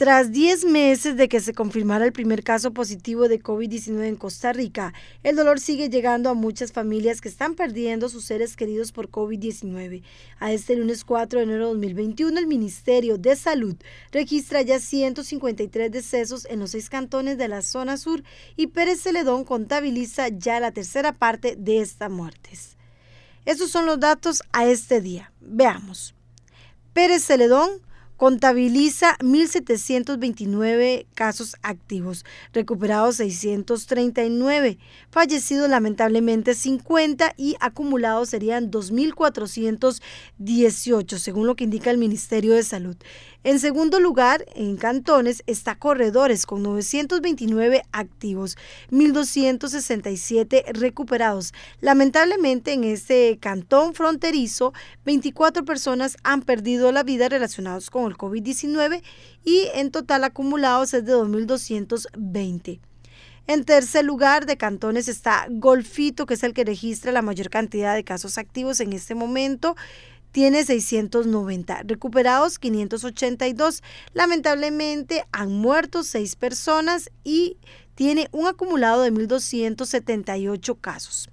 Tras 10 meses de que se confirmara el primer caso positivo de COVID-19 en Costa Rica, el dolor sigue llegando a muchas familias que están perdiendo sus seres queridos por COVID-19. A este lunes 4 de enero de 2021, el Ministerio de Salud registra ya 153 decesos en los seis cantones de la zona sur y Pérez Celedón contabiliza ya la tercera parte de estas muertes. esos son los datos a este día. Veamos. Pérez Celedón contabiliza 1.729 casos activos, recuperados 639, fallecidos lamentablemente 50 y acumulados serían 2.418, según lo que indica el Ministerio de Salud. En segundo lugar, en Cantones está Corredores con 929 activos, 1.267 recuperados. Lamentablemente en este cantón fronterizo, 24 personas han perdido la vida relacionados con COVID-19 y en total acumulados es de 2.220. En tercer lugar de cantones está Golfito, que es el que registra la mayor cantidad de casos activos en este momento. Tiene 690, recuperados 582. Lamentablemente han muerto seis personas y tiene un acumulado de 1.278 casos.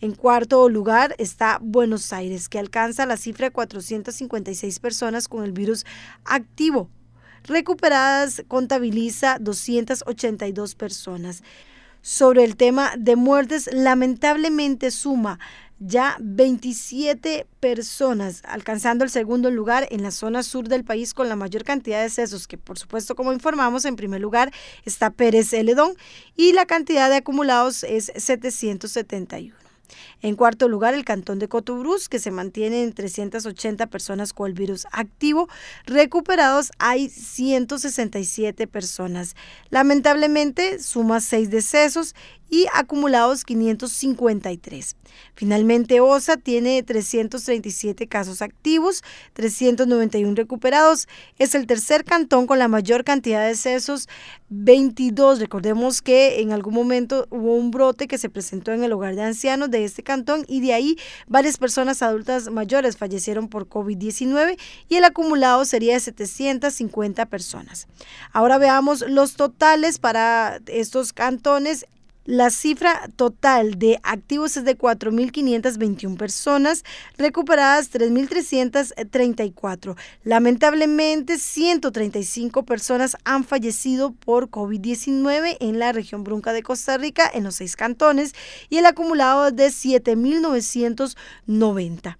En cuarto lugar está Buenos Aires, que alcanza la cifra de 456 personas con el virus activo. Recuperadas contabiliza 282 personas. Sobre el tema de muertes, lamentablemente suma ya 27 personas, alcanzando el segundo lugar en la zona sur del país con la mayor cantidad de cesos, que por supuesto, como informamos, en primer lugar está Pérez Ledón y la cantidad de acumulados es 771. En cuarto lugar, el cantón de Cotobruz, que se mantiene en 380 personas con el virus activo. Recuperados hay 167 personas. Lamentablemente, suma seis decesos y acumulados 553. Finalmente, OSA tiene 337 casos activos, 391 recuperados. Es el tercer cantón con la mayor cantidad de decesos, 22. Recordemos que en algún momento hubo un brote que se presentó en el hogar de ancianos de este cantón y de ahí varias personas adultas mayores fallecieron por COVID-19 y el acumulado sería de 750 personas. Ahora veamos los totales para estos cantones la cifra total de activos es de 4.521 personas, recuperadas 3.334. Lamentablemente, 135 personas han fallecido por COVID-19 en la región brunca de Costa Rica, en los seis cantones, y el acumulado es de 7.990.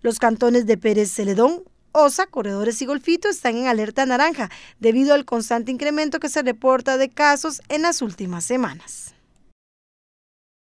Los cantones de Pérez Celedón, OSA, Corredores y Golfito están en alerta naranja debido al constante incremento que se reporta de casos en las últimas semanas.